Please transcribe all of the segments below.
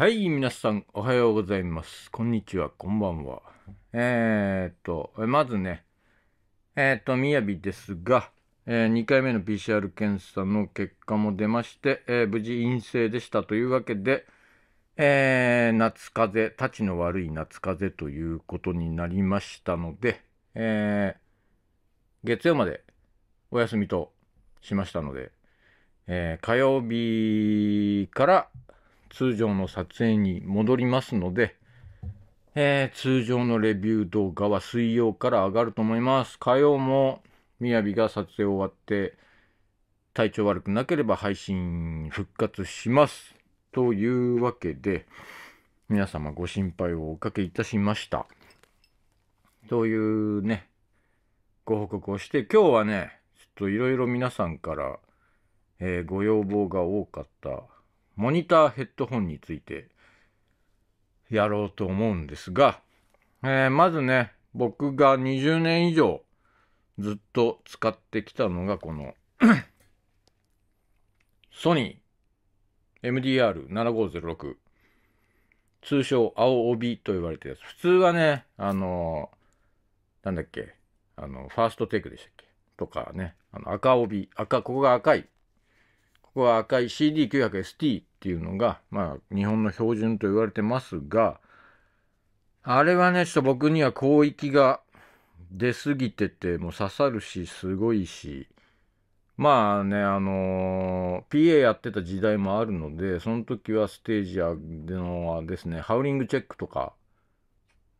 はい、皆さん、おはようございます。こんにちは、こんばんは。えー、っと、まずね、えー、っと、みやびですが、えー、2回目の PCR 検査の結果も出まして、え無事陰性でしたというわけで、え夏風邪、たちの悪い夏風邪ということになりましたので、え月曜までお休みとしましたので、え火曜日から通常の撮影に戻りますので、えー、通常のレビュー動画は水曜から上がると思います。火曜も、みやびが撮影終わって、体調悪くなければ配信復活します。というわけで、皆様ご心配をおかけいたしました。というね、ご報告をして、今日はね、ちょっといろいろ皆さんから、えー、ご要望が多かったモニターヘッドホンについてやろうと思うんですが、えー、まずね、僕が20年以上ずっと使ってきたのがこのソニー MDR7506 通称青帯と言われてるやつ。普通はね、あのー、なんだっけ、あの、ファーストテイクでしたっけとかね、あの赤帯、赤、ここが赤いこは赤い CD900ST っていうのが、まあ、日本の標準と言われてますが、あれはね、ちょっと僕には広域が出過ぎてて、もう刺さるし、すごいし、まあね、あのー、PA やってた時代もあるので、その時はステージでのですね、ハウリングチェックとか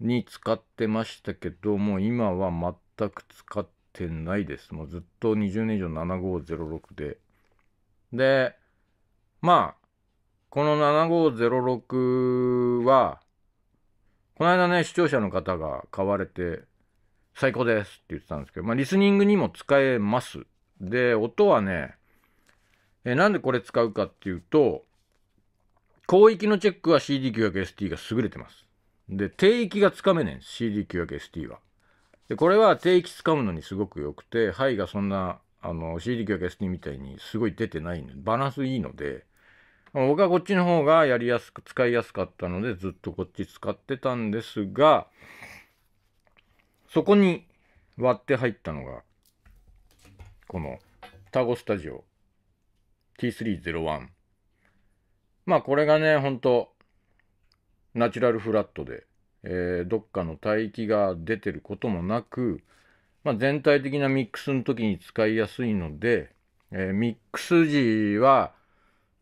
に使ってましたけど、もう今は全く使ってないです。もうずっと20年以上7506でで、まあ、この7506は、この間ね、視聴者の方が買われて、最高ですって言ってたんですけど、まあ、リスニングにも使えます。で、音はね、えなんでこれ使うかっていうと、広域のチェックは CD900ST が優れてます。で、低域がつかめねん、CD900ST は。で、これは低域つかむのにすごく良くて、肺がそんなあの CD 曲 s d みたいにすごい出てないんでバランスいいので僕はこっちの方がやりやすく使いやすかったのでずっとこっち使ってたんですがそこに割って入ったのがこのタゴスタジオ T301 まあこれがねほんとナチュラルフラットで、えー、どっかの帯域が出てることもなくまあ、全体的なミックスの時に使いやすいので、えー、ミックス時は、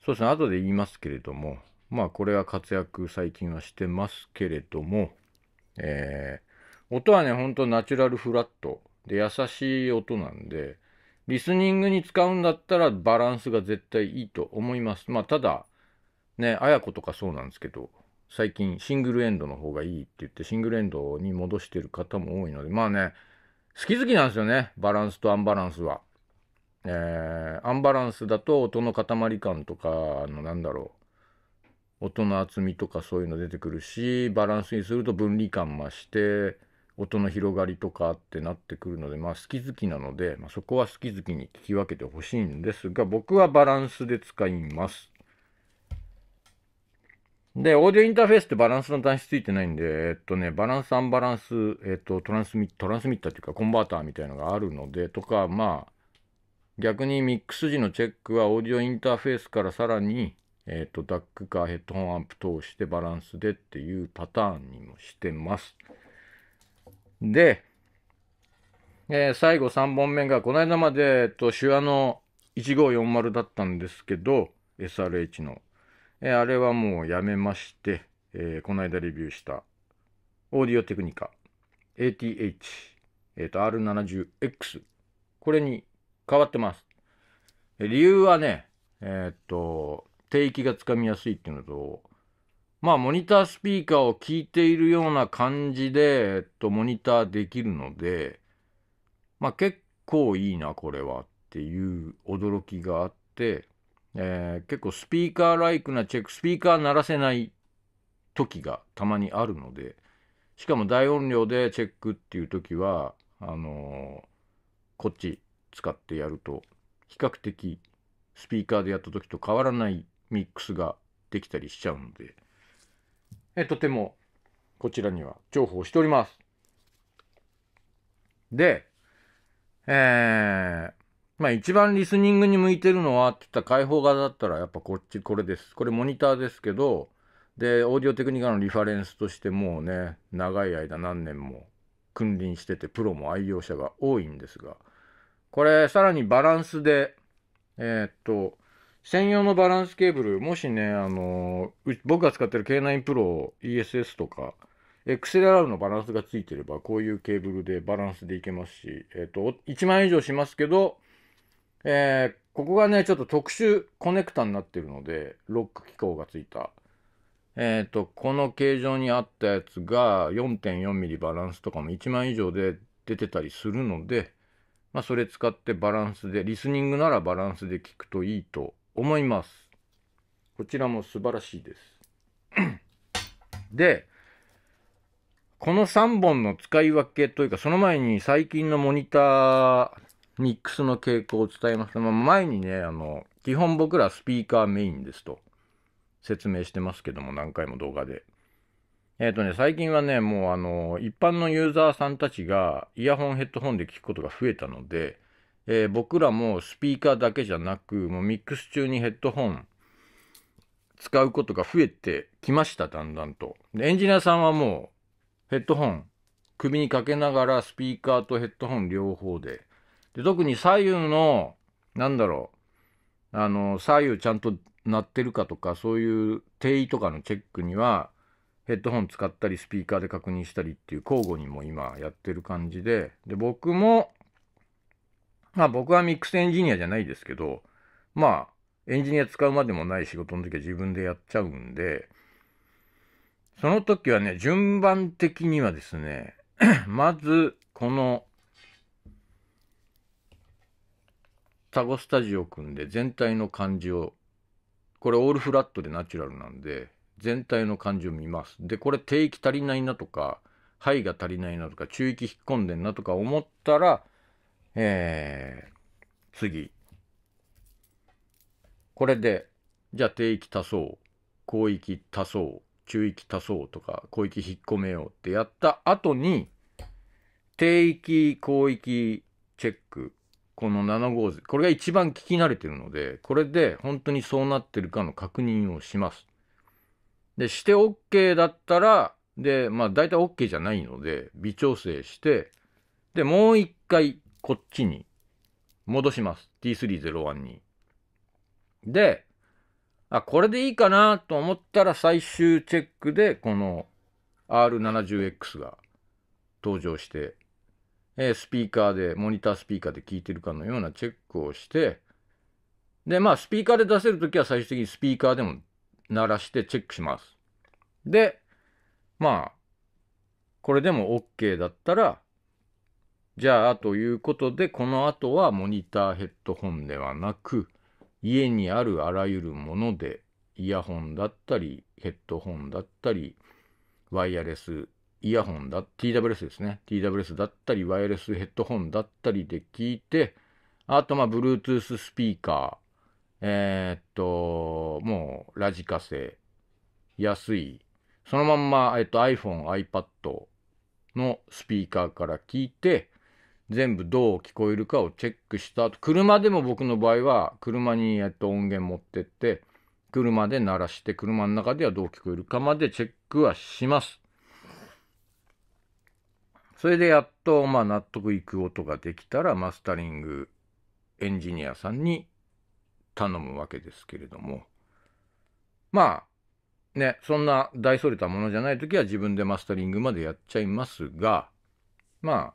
そうですね、後で言いますけれども、まあこれは活躍最近はしてますけれども、えー、音はね、ほんとナチュラルフラットで優しい音なんで、リスニングに使うんだったらバランスが絶対いいと思います。まあただ、ね、あやことかそうなんですけど、最近シングルエンドの方がいいって言ってシングルエンドに戻してる方も多いので、まあね、好き好きなんですよね。バランスとアンバランスは。えー、アンバランスだと音の塊感とか、あの、なんだろう。音の厚みとかそういうの出てくるし、バランスにすると分離感増して、音の広がりとかってなってくるので、まあ好き好きなので、まあ、そこは好き好きに聞き分けてほしいんですが、僕はバランスで使います。で、オーディオインターフェースってバランスの端子ついてないんで、えっとね、バランス、アンバランス、えっと、トランスミッ、トランスミッターっていうか、コンバーターみたいのがあるので、とか、まあ、逆にミックス時のチェックは、オーディオインターフェースからさらに、えっと、ダックかヘッドホンアンプ通してバランスでっていうパターンにもしてます。で、えー、最後3本目が、この間まで、えっと、手話の1540だったんですけど、SRH のえー、あれはもうやめまして、えー、この間レビューしたオーディオテクニカ ATH、えーと、R70X、これに変わってます。理由はね、えっ、ー、と、低域がつかみやすいっていうのと、まあ、モニタースピーカーを聞いているような感じで、えっと、モニターできるので、まあ、結構いいな、これはっていう驚きがあって、えー、結構スピーカーライクなチェック、スピーカー鳴らせない時がたまにあるので、しかも大音量でチェックっていう時は、あのー、こっち使ってやると、比較的スピーカーでやった時と変わらないミックスができたりしちゃうので、えとてもこちらには重宝しております。で、えー、まあ一番リスニングに向いてるのはって言ったら開放型だったらやっぱこっちこれです。これモニターですけど、で、オーディオテクニカのリファレンスとしてもうね、長い間何年も君臨しててプロも愛用者が多いんですが、これさらにバランスで、えー、っと、専用のバランスケーブル、もしね、あのー、僕が使ってる K9 Pro ESS とか、XLR のバランスがついてれば、こういうケーブルでバランスでいけますし、えっ、と、1万円以上しますけど、えー、ここがね、ちょっと特殊コネクタになってるので、ロック機構がついた。えっ、ー、と、この形状にあったやつが 4.4mm バランスとかも1万以上で出てたりするので、まあ、それ使ってバランスで、リスニングならバランスで聞くといいと思います。こちらも素晴らしいです。で、この3本の使い分けというか、その前に最近のモニターミックスの傾向を伝えます、まあ、前にね、あの、基本僕らスピーカーメインですと説明してますけども、何回も動画で。えっ、ー、とね、最近はね、もうあの、一般のユーザーさんたちがイヤホンヘッドホンで聞くことが増えたので、えー、僕らもスピーカーだけじゃなく、もうミックス中にヘッドホン使うことが増えてきました、だんだんと。でエンジニアさんはもうヘッドホン首にかけながらスピーカーとヘッドホン両方でで特に左右のなんだろうあの左右ちゃんと鳴ってるかとかそういう定位とかのチェックにはヘッドホン使ったりスピーカーで確認したりっていう交互にも今やってる感じでで僕もまあ僕はミックスエンジニアじゃないですけどまあエンジニア使うまでもない仕事の時は自分でやっちゃうんでその時はね順番的にはですね まずこのタゴスタジオ組んで全体の感じを、これオールフラットでナチュラルなんで、全体の感じを見ます。で、これ低域足りないなとか、肺が足りないなとか、中域引っ込んでんなとか思ったら、えー、次。これで、じゃあ低域足そう。広域足そう。中域足そうとか、広域引っ込めようってやった後に、低域、広域チェック、この750これが一番聞き慣れてるのでこれで本当にそうなってるかの確認をします。でして OK だったらでまあ大体 OK じゃないので微調整してでもう一回こっちに戻します T301 に。であこれでいいかなと思ったら最終チェックでこの R70X が登場してえー、スピーカーで、モニタースピーカーで聞いてるかのようなチェックをして、で、まあ、スピーカーで出せるときは最終的にスピーカーでも鳴らしてチェックします。で、まあ、これでも OK だったら、じゃあ、ということで、この後はモニターヘッドホンではなく、家にあるあらゆるもので、イヤホンだったり、ヘッドホンだったり、ワイヤレスイヤホンだ、TWS ですね。TWS だったり、ワイヤレスヘッドホンだったりで聞いて、あと、まあ、Bluetooth スピーカー、えー、っと、もう、ラジカセ、安い、そのまんま、えっと、iPhone、iPad のスピーカーから聞いて、全部どう聞こえるかをチェックした後、車でも僕の場合は、車に、えっと、音源持ってって、車で鳴らして、車の中ではどう聞こえるかまでチェックはします。それでやっと、まあ、納得いく音ができたら、マスタリングエンジニアさんに頼むわけですけれども、まあ、ね、そんな大それたものじゃない時は自分でマスタリングまでやっちゃいますが、まあ、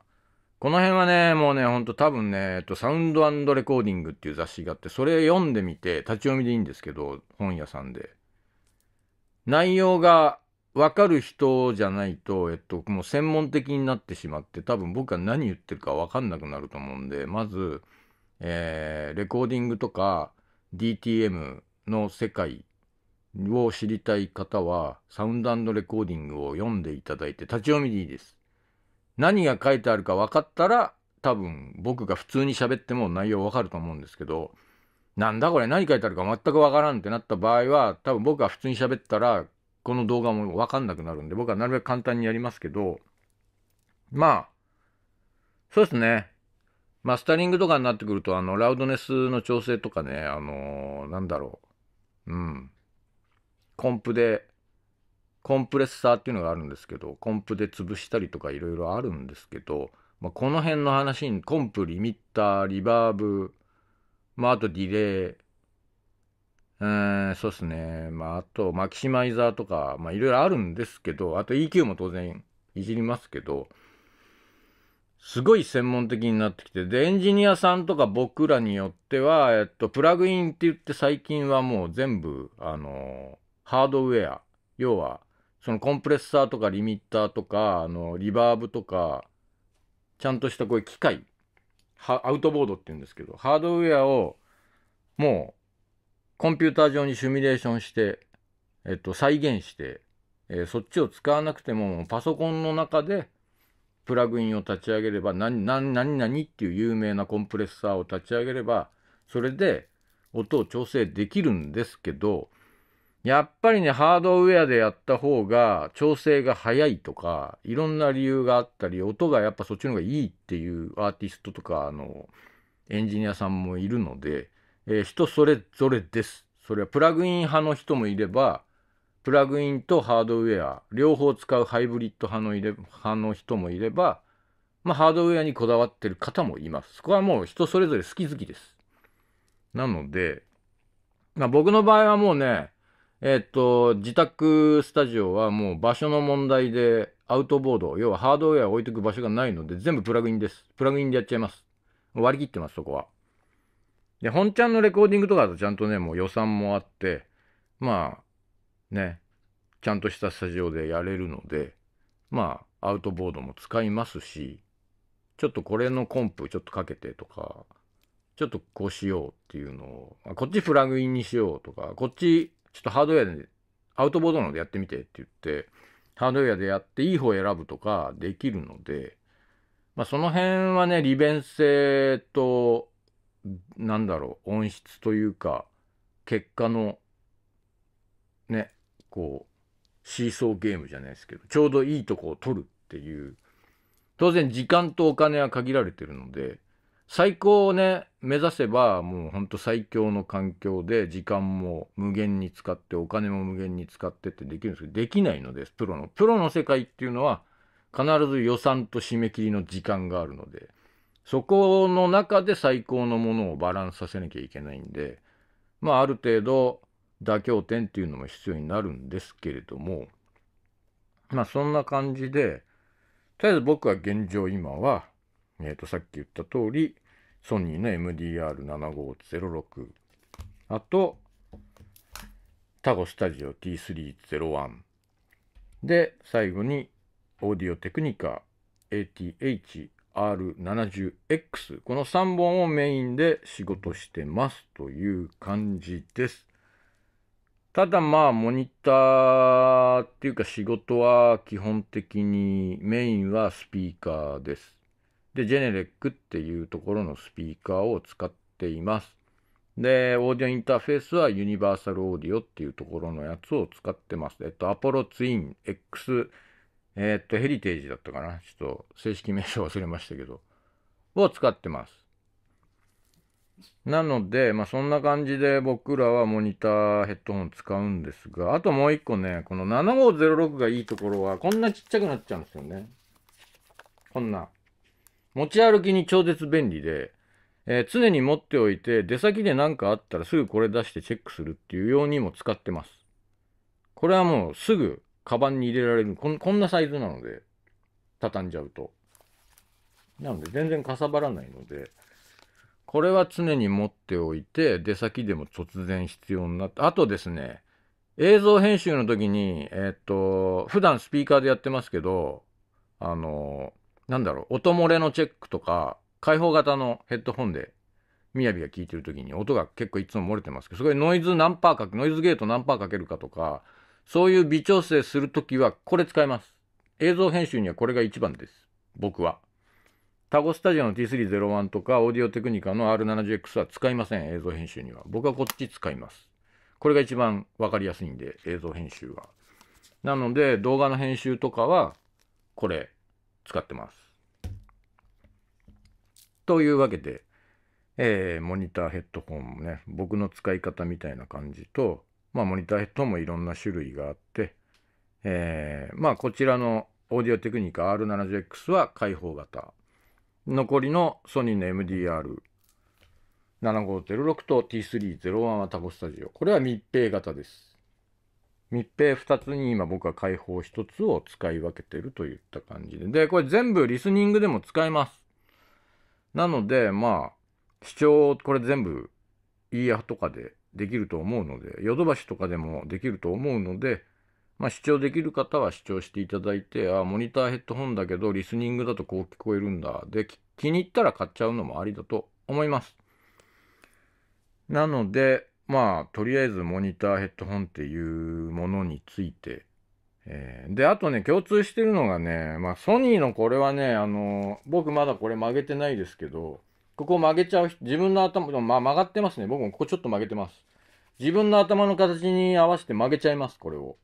この辺はね、もうね、ほんと多分ね、えっと、サウンドレコーディングっていう雑誌があって、それ読んでみて、立ち読みでいいんですけど、本屋さんで。内容が分かる人じゃないと、えっと、もう専門的になってしまって、多分僕は何言ってるか分かんなくなると思うんで、まず、えー、レコーディングとか DTM の世界を知りたい方は、サウンドレコーディングを読んでいただいて、立ち読みでいいです。何が書いてあるか分かったら、多分僕が普通に喋っても内容分かると思うんですけど、なんだこれ何書いてあるか全く分からんってなった場合は、多分僕が普通に喋ったらこの動画もわかんなくなるんで、僕はなるべく簡単にやりますけど、まあ、そうですね。マスタリングとかになってくると、あの、ラウドネスの調整とかね、あのー、なんだろう。うん。コンプで、コンプレッサーっていうのがあるんですけど、コンプで潰したりとかいろいろあるんですけど、まあ、この辺の話に、コンプ、リミッター、リバーブ、まあ、あとディレイ、えー、そうですね。まあ、あと、マキシマイザーとか、まあ、いろいろあるんですけど、あと EQ も当然いじりますけど、すごい専門的になってきて、で、エンジニアさんとか僕らによっては、えっと、プラグインって言って最近はもう全部、あの、ハードウェア、要は、そのコンプレッサーとかリミッターとか、あの、リバーブとか、ちゃんとしたこういう機械、アウトボードって言うんですけど、ハードウェアを、もう、コンピューター上にシミュレーションして、えっと、再現して、えー、そっちを使わなくてもパソコンの中でプラグインを立ち上げれば何何何っていう有名なコンプレッサーを立ち上げればそれで音を調整できるんですけどやっぱりねハードウェアでやった方が調整が早いとかいろんな理由があったり音がやっぱそっちの方がいいっていうアーティストとかあのエンジニアさんもいるのでえー、人それぞれです。それはプラグイン派の人もいれば、プラグインとハードウェア、両方使うハイブリッド派のれ派の人もいれば、まあ、ハードウェアにこだわってる方もいます。そこはもう人それぞれ好き好きです。なので、まあ、僕の場合はもうね、えっ、ー、と、自宅スタジオはもう場所の問題でアウトボード、要はハードウェアを置いとく場所がないので、全部プラグインです。プラグインでやっちゃいます。割り切ってます、そこは。で、本ちゃんのレコーディングとかだとちゃんとね、もう予算もあって、まあ、ね、ちゃんとしたスタジオでやれるので、まあ、アウトボードも使いますし、ちょっとこれのコンプちょっとかけてとか、ちょっとこうしようっていうのを、こっちフラグインにしようとか、こっちちょっとハードウェアで、アウトボードのでやってみてって言って、ハードウェアでやっていい方選ぶとかできるので、まあその辺はね、利便性となんだろう音質というか結果のねこうシーソーゲームじゃないですけどちょうどいいとこを取るっていう当然時間とお金は限られてるので最高をね目指せばもうほんと最強の環境で時間も無限に使ってお金も無限に使ってってできるんですけどできないのですプロのプロの世界っていうのは必ず予算と締め切りの時間があるので。そこの中で最高のものをバランスさせなきゃいけないんで、まあ、ある程度妥協点っていうのも必要になるんですけれども、まあ、そんな感じで、とりあえず僕は現状今は、えっ、ー、と、さっき言った通り、ソニーの MDR7506、あと、タゴスタジオ T301、で、最後に、オーディオテクニカ ATH R70X この3本をメインで仕事してますという感じですただまあモニターっていうか仕事は基本的にメインはスピーカーですでジェネレックっていうところのスピーカーを使っていますで、オーディオインターフェースはユニバーサルオーディオっていうところのやつを使ってます。えっと、アポロツイン X えー、っと、ヘリテージだったかな。ちょっと正式名称忘れましたけど、を使ってます。なので、まあ、そんな感じで僕らはモニターヘッドホン使うんですが、あともう一個ね、この7506がいいところは、こんなちっちゃくなっちゃうんですよね。こんな。持ち歩きに超絶便利で、えー、常に持っておいて、出先で何かあったらすぐこれ出してチェックするっていうようにも使ってます。これはもうすぐカバンに入れられるこんこんなサイズなので畳んじゃうとなので全然かさばらないのでこれは常に持っておいて出先でも突然必要になってあとですね映像編集の時にえー、っと普段スピーカーでやってますけどあのなんだろう音漏れのチェックとか開放型のヘッドホンでみやびが聞いてる時に音が結構いつも漏れてますけどそこでノイズ何パーかノイズゲート何パーかけるかとかそういう微調整するときはこれ使います。映像編集にはこれが一番です。僕は。タゴスタジオの T301 とかオーディオテクニカの R70X は使いません。映像編集には。僕はこっち使います。これが一番わかりやすいんで、映像編集は。なので、動画の編集とかは、これ、使ってます。というわけで、えー、モニターヘッドホンもね、僕の使い方みたいな感じと、まあ、モニターヘッドもいろんな種類があって、えー、まあ、こちらのオーディオテクニカ R70X は開放型。残りのソニーの MDR7506 と T301 はタコスタジオ。これは密閉型です。密閉2つに今僕は開放1つを使い分けてるといった感じで。で、これ全部リスニングでも使えます。なので、まあ、視聴、これ全部イヤーとかでできると思うので、ヨドバシとかでもできると思うので、まあ、視聴できる方は視聴していただいて、あ、モニターヘッドホンだけど、リスニングだとこう聞こえるんだ。で、気に入ったら買っちゃうのもありだと思います。なので、まあ、とりあえずモニターヘッドホンっていうものについて、えー、で、あとね、共通してるのがね、まあ、ソニーのこれはね、あの、僕まだこれ曲げてないですけど、ここ曲げちゃう、自分の頭、まあ、曲がってますね。僕もここちょっと曲げてます。自分の頭の形に合わせて曲げちゃいます、これを。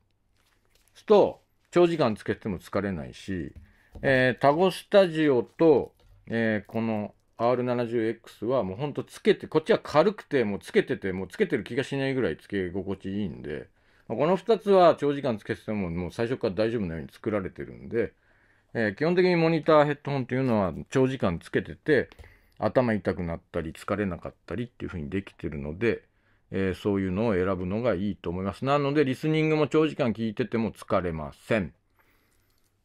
すと、長時間つけても疲れないし、えー、タゴスタジオと、えー、この R70X はもうほんとつけて、こっちは軽くて、もうつけてて、もうつけてる気がしないぐらいつけ心地いいんで、この2つは長時間つけててももう最初から大丈夫なように作られてるんで、えー、基本的にモニターヘッドホンっていうのは長時間つけてて、頭痛くなったり疲れなかったりっていうふうにできてるので、えー、そういうのを選ぶのがいいと思います。なのでリスニングも長時間聞いてても疲れません。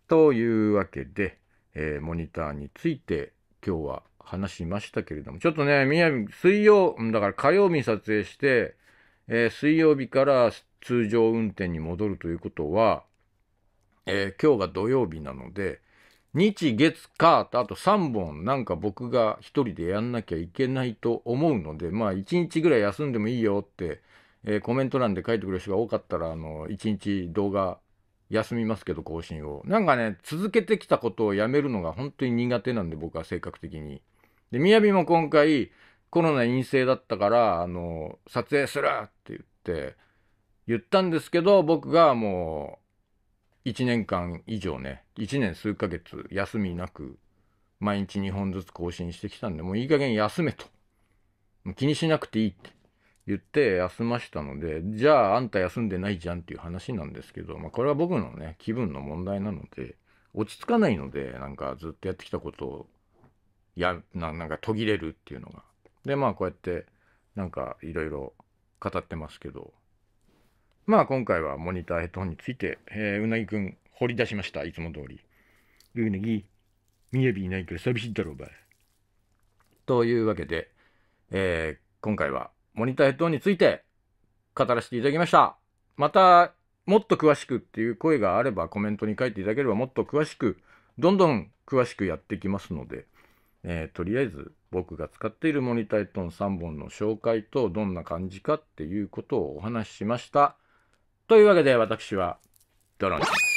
というわけで、えー、モニターについて今日は話しましたけれども、ちょっとね、宮城、水曜、だから火曜日撮影して、えー、水曜日から通常運転に戻るということは、えー、今日が土曜日なので、日月かとあと3本なんか僕が一人でやんなきゃいけないと思うのでまあ1日ぐらい休んでもいいよって、えー、コメント欄で書いてくれる人が多かったらあの1日動画休みますけど更新をなんかね続けてきたことをやめるのが本当に苦手なんで僕は性格的にでみやびも今回コロナ陰性だったからあの撮影するって言って言ったんですけど僕がもう1年間以上ね、1年数ヶ月休みなく、毎日2本ずつ更新してきたんで、もういい加減休めと。もう気にしなくていいって言って休ましたので、じゃああんた休んでないじゃんっていう話なんですけど、まあこれは僕のね、気分の問題なので、落ち着かないので、なんかずっとやってきたことを、や、ななんか途切れるっていうのが。で、まあこうやって、なんかいろいろ語ってますけど、まあ今回はモニターヘッドホンについて、えー、うなぎくん掘り出しました。いつも通り。うなぎ、みやびいないから寂しいだろうば。というわけで、えー、今回はモニターヘッドホンについて語らせていただきました。また、もっと詳しくっていう声があればコメントに書いていただければもっと詳しく、どんどん詳しくやっていきますので、えー、とりあえず僕が使っているモニターヘッドホン3本の紹介とどんな感じかっていうことをお話ししました。というわけで私はドローンです。